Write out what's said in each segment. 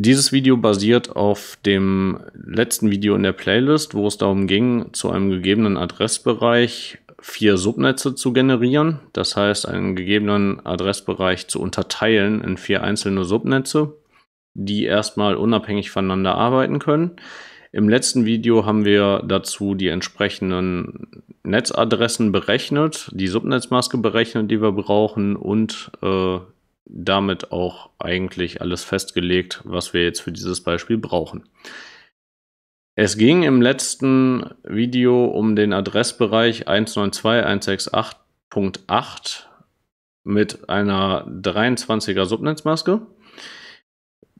Dieses Video basiert auf dem letzten Video in der Playlist, wo es darum ging, zu einem gegebenen Adressbereich vier Subnetze zu generieren. Das heißt, einen gegebenen Adressbereich zu unterteilen in vier einzelne Subnetze, die erstmal unabhängig voneinander arbeiten können. Im letzten Video haben wir dazu die entsprechenden Netzadressen berechnet, die Subnetzmaske berechnet, die wir brauchen und äh, damit auch eigentlich alles festgelegt, was wir jetzt für dieses Beispiel brauchen. Es ging im letzten Video um den Adressbereich 192.168.8 mit einer 23er Subnetzmaske.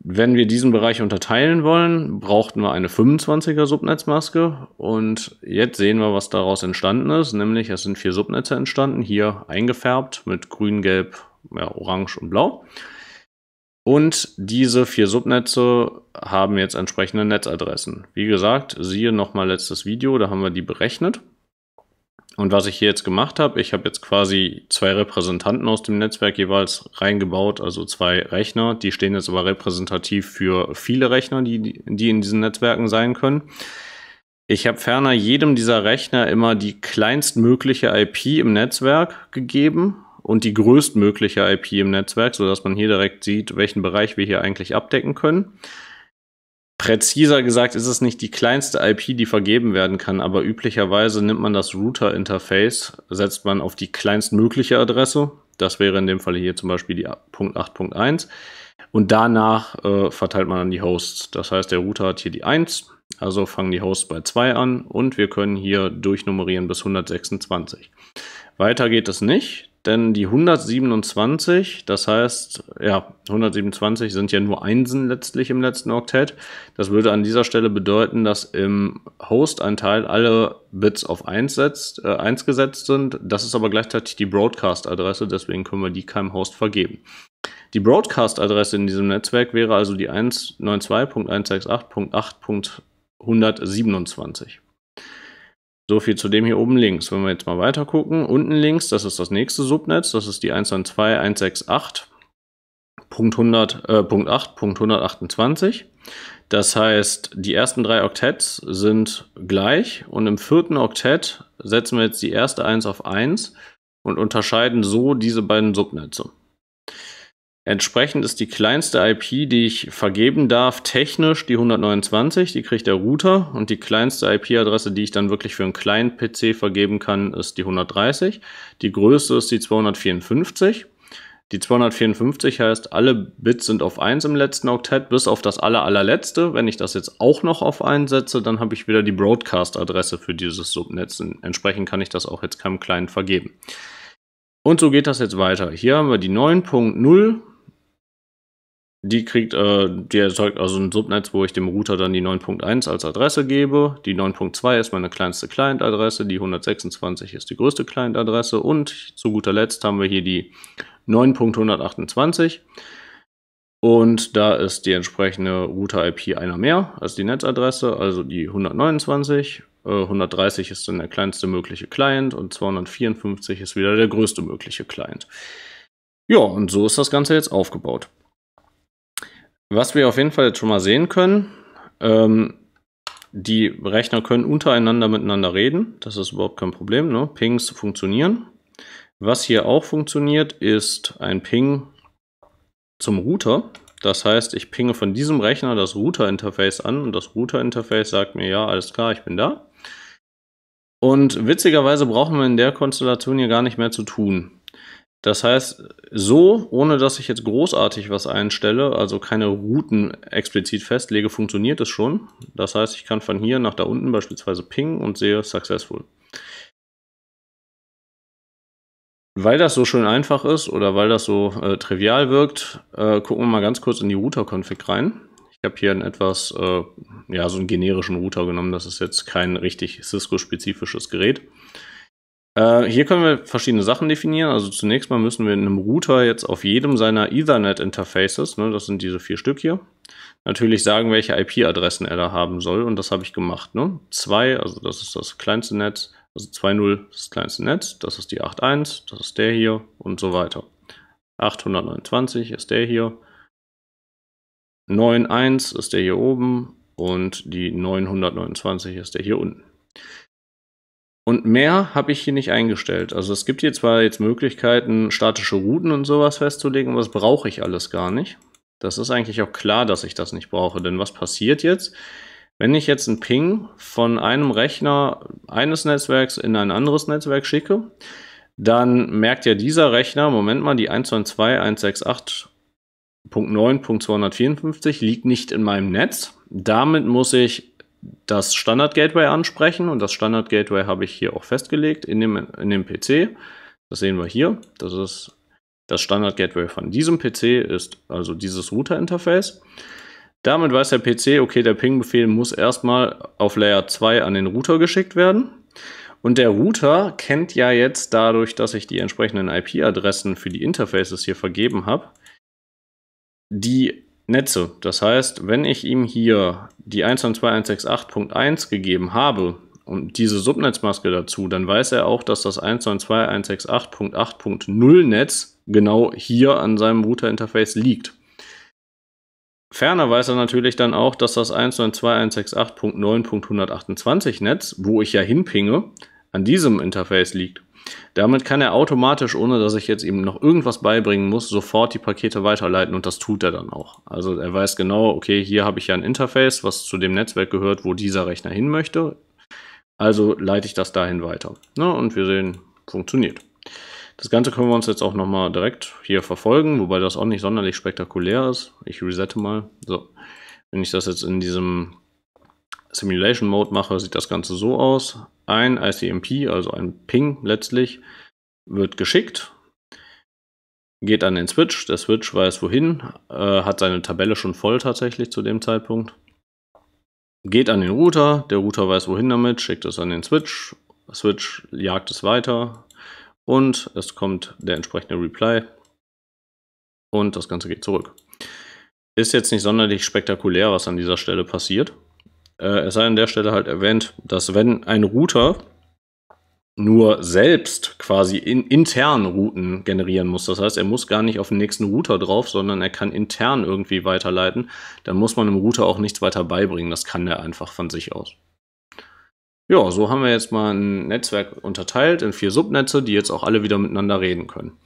Wenn wir diesen Bereich unterteilen wollen, brauchten wir eine 25er Subnetzmaske und jetzt sehen wir, was daraus entstanden ist, nämlich es sind vier Subnetze entstanden, hier eingefärbt mit grün, gelb ja, orange und blau. Und diese vier Subnetze haben jetzt entsprechende Netzadressen. Wie gesagt, siehe nochmal letztes Video, da haben wir die berechnet. Und was ich hier jetzt gemacht habe, ich habe jetzt quasi zwei Repräsentanten aus dem Netzwerk jeweils reingebaut, also zwei Rechner. Die stehen jetzt aber repräsentativ für viele Rechner, die, die in diesen Netzwerken sein können. Ich habe ferner jedem dieser Rechner immer die kleinstmögliche IP im Netzwerk gegeben, und die größtmögliche IP im Netzwerk, sodass man hier direkt sieht, welchen Bereich wir hier eigentlich abdecken können. Präziser gesagt ist es nicht die kleinste IP, die vergeben werden kann, aber üblicherweise nimmt man das Router-Interface, setzt man auf die kleinstmögliche Adresse. Das wäre in dem Fall hier zum Beispiel die 8.8.1. Und danach äh, verteilt man dann die Hosts. Das heißt, der Router hat hier die 1, also fangen die Hosts bei 2 an und wir können hier durchnummerieren bis 126. Weiter geht es nicht denn die 127, das heißt, ja, 127 sind ja nur Einsen letztlich im letzten Oktett. Das würde an dieser Stelle bedeuten, dass im Host-Anteil alle Bits auf 1, setzt, äh, 1 gesetzt sind. Das ist aber gleichzeitig die Broadcast-Adresse, deswegen können wir die keinem Host vergeben. Die Broadcast-Adresse in diesem Netzwerk wäre also die 192.168.8.127. So viel zu dem hier oben links. Wenn wir jetzt mal weiter gucken, unten links, das ist das nächste Subnetz, das ist die 112.168.100.8.128. Äh, das heißt, die ersten drei Oktets sind gleich und im vierten Oktett setzen wir jetzt die erste 1 auf 1 und unterscheiden so diese beiden Subnetze. Entsprechend ist die kleinste IP, die ich vergeben darf, technisch die 129, die kriegt der Router und die kleinste IP-Adresse, die ich dann wirklich für einen kleinen PC vergeben kann, ist die 130. Die größte ist die 254. Die 254 heißt, alle Bits sind auf 1 im letzten Oktett, bis auf das allerallerletzte. Wenn ich das jetzt auch noch auf 1 setze, dann habe ich wieder die Broadcast-Adresse für dieses Subnetz. entsprechend kann ich das auch jetzt keinem Client vergeben. Und so geht das jetzt weiter. Hier haben wir die 9.0, die kriegt, äh, die erzeugt also ein Subnetz, wo ich dem Router dann die 9.1 als Adresse gebe. Die 9.2 ist meine kleinste Client-Adresse, die 126 ist die größte Client-Adresse und zu guter Letzt haben wir hier die 9.128 und da ist die entsprechende Router-IP einer mehr als die Netzadresse, also die 129. 130 äh, ist dann der kleinste mögliche Client und 254 ist wieder der größte mögliche Client. Ja, und so ist das Ganze jetzt aufgebaut. Was wir auf jeden Fall jetzt schon mal sehen können, ähm, die Rechner können untereinander miteinander reden. Das ist überhaupt kein Problem. Ne? Pings funktionieren. Was hier auch funktioniert, ist ein Ping zum Router. Das heißt, ich pinge von diesem Rechner das Router-Interface an und das Router-Interface sagt mir, ja, alles klar, ich bin da. Und witzigerweise brauchen wir in der Konstellation hier gar nicht mehr zu tun. Das heißt, so, ohne dass ich jetzt großartig was einstelle, also keine Routen explizit festlege, funktioniert es schon. Das heißt, ich kann von hier nach da unten beispielsweise pingen und sehe successful. Weil das so schön einfach ist oder weil das so äh, trivial wirkt, äh, gucken wir mal ganz kurz in die Router-Config rein. Ich habe hier einen etwas, äh, ja, so einen generischen Router genommen. Das ist jetzt kein richtig Cisco-spezifisches Gerät. Äh, hier können wir verschiedene Sachen definieren. Also zunächst mal müssen wir in einem Router jetzt auf jedem seiner Ethernet-Interfaces, ne, das sind diese vier Stück hier, natürlich sagen, welche IP-Adressen er da haben soll. Und das habe ich gemacht. Ne? 2, also das ist das kleinste Netz, also 2.0 ist das kleinste Netz, das ist die 8.1, das ist der hier und so weiter. 829 ist der hier, 9.1 ist der hier oben und die 929 ist der hier unten. Und mehr habe ich hier nicht eingestellt. Also es gibt hier zwar jetzt Möglichkeiten, statische Routen und sowas festzulegen, aber das brauche ich alles gar nicht. Das ist eigentlich auch klar, dass ich das nicht brauche. Denn was passiert jetzt? Wenn ich jetzt einen Ping von einem Rechner eines Netzwerks in ein anderes Netzwerk schicke, dann merkt ja dieser Rechner, Moment mal, die 122.168.9.254 liegt nicht in meinem Netz. Damit muss ich das Standard Gateway ansprechen und das Standard Gateway habe ich hier auch festgelegt in dem, in dem PC. Das sehen wir hier. Das ist das Standard Gateway von diesem PC ist also dieses Router Interface. Damit weiß der PC, okay, der Ping-Befehl muss erstmal auf Layer 2 an den Router geschickt werden. Und der Router kennt ja jetzt dadurch, dass ich die entsprechenden IP-Adressen für die Interfaces hier vergeben habe, die Netze. Das heißt, wenn ich ihm hier die 122168.1 gegeben habe und diese Subnetzmaske dazu, dann weiß er auch, dass das 122168.8.0 Netz genau hier an seinem Routerinterface liegt. Ferner weiß er natürlich dann auch, dass das 122168.9.128 Netz, wo ich ja hinpinge, an diesem Interface liegt. Damit kann er automatisch, ohne dass ich jetzt ihm noch irgendwas beibringen muss, sofort die Pakete weiterleiten und das tut er dann auch. Also er weiß genau, okay, hier habe ich ja ein Interface, was zu dem Netzwerk gehört, wo dieser Rechner hin möchte. Also leite ich das dahin weiter. Na, ne? und wir sehen, funktioniert. Das Ganze können wir uns jetzt auch nochmal direkt hier verfolgen, wobei das auch nicht sonderlich spektakulär ist. Ich resette mal. So, wenn ich das jetzt in diesem Simulation Mode mache, sieht das Ganze so aus. Ein ICMP, also ein Ping letztlich, wird geschickt, geht an den Switch. Der Switch weiß wohin, äh, hat seine Tabelle schon voll tatsächlich zu dem Zeitpunkt. Geht an den Router, der Router weiß wohin damit, schickt es an den Switch. Switch jagt es weiter und es kommt der entsprechende Reply und das Ganze geht zurück. Ist jetzt nicht sonderlich spektakulär, was an dieser Stelle passiert. Äh, es sei an der Stelle halt erwähnt, dass wenn ein Router nur selbst quasi in, intern Routen generieren muss. Das heißt, er muss gar nicht auf den nächsten Router drauf, sondern er kann intern irgendwie weiterleiten. Dann muss man dem Router auch nichts weiter beibringen. Das kann er einfach von sich aus. Ja, so haben wir jetzt mal ein Netzwerk unterteilt in vier Subnetze, die jetzt auch alle wieder miteinander reden können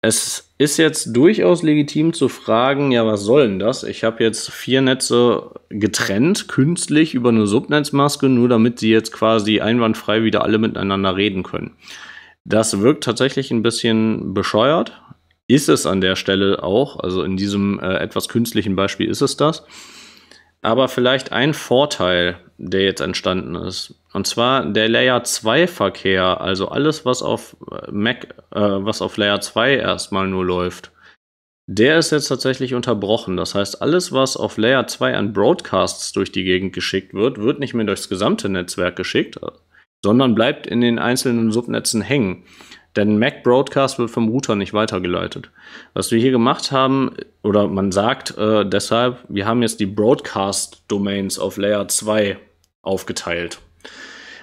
es ist jetzt durchaus legitim zu fragen, ja, was soll denn das? Ich habe jetzt vier Netze getrennt, künstlich über eine Subnetzmaske, nur damit sie jetzt quasi einwandfrei wieder alle miteinander reden können. Das wirkt tatsächlich ein bisschen bescheuert. Ist es an der Stelle auch, also in diesem äh, etwas künstlichen Beispiel ist es das. Aber vielleicht ein Vorteil, der jetzt entstanden ist. Und zwar der Layer 2 Verkehr, also alles, was auf äh, Mac, äh, was auf Layer 2 erstmal nur läuft. Der ist jetzt tatsächlich unterbrochen. Das heißt, alles, was auf Layer 2 an Broadcasts durch die Gegend geschickt wird, wird nicht mehr durchs gesamte Netzwerk geschickt, sondern bleibt in den einzelnen Subnetzen hängen. Denn Mac Broadcast wird vom Router nicht weitergeleitet. Was wir hier gemacht haben, oder man sagt äh, deshalb, wir haben jetzt die Broadcast-Domains auf Layer 2 aufgeteilt.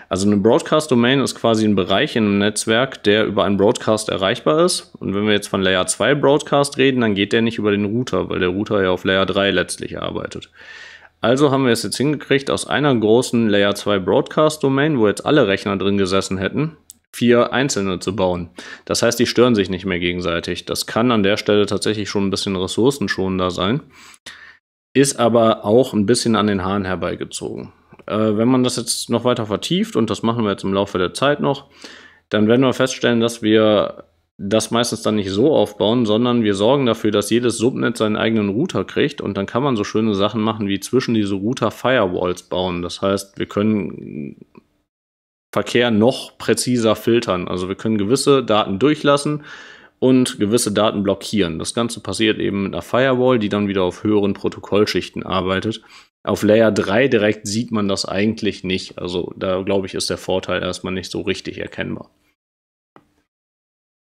Also eine Broadcast-Domain ist quasi ein Bereich in einem Netzwerk, der über einen Broadcast erreichbar ist. Und wenn wir jetzt von Layer 2 Broadcast reden, dann geht der nicht über den Router, weil der Router ja auf Layer 3 letztlich arbeitet. Also haben wir es jetzt hingekriegt, aus einer großen Layer 2 Broadcast-Domain, wo jetzt alle Rechner drin gesessen hätten, vier einzelne zu bauen. Das heißt, die stören sich nicht mehr gegenseitig. Das kann an der Stelle tatsächlich schon ein bisschen ressourcenschonender sein, ist aber auch ein bisschen an den Haaren herbeigezogen. Äh, wenn man das jetzt noch weiter vertieft, und das machen wir jetzt im Laufe der Zeit noch, dann werden wir feststellen, dass wir das meistens dann nicht so aufbauen, sondern wir sorgen dafür, dass jedes Subnet seinen eigenen Router kriegt und dann kann man so schöne Sachen machen wie zwischen diese Router Firewalls bauen. Das heißt, wir können Verkehr noch präziser filtern. Also wir können gewisse Daten durchlassen und gewisse Daten blockieren. Das Ganze passiert eben mit einer Firewall, die dann wieder auf höheren Protokollschichten arbeitet auf Layer 3 direkt sieht man das eigentlich nicht. Also da glaube ich, ist der Vorteil erstmal nicht so richtig erkennbar.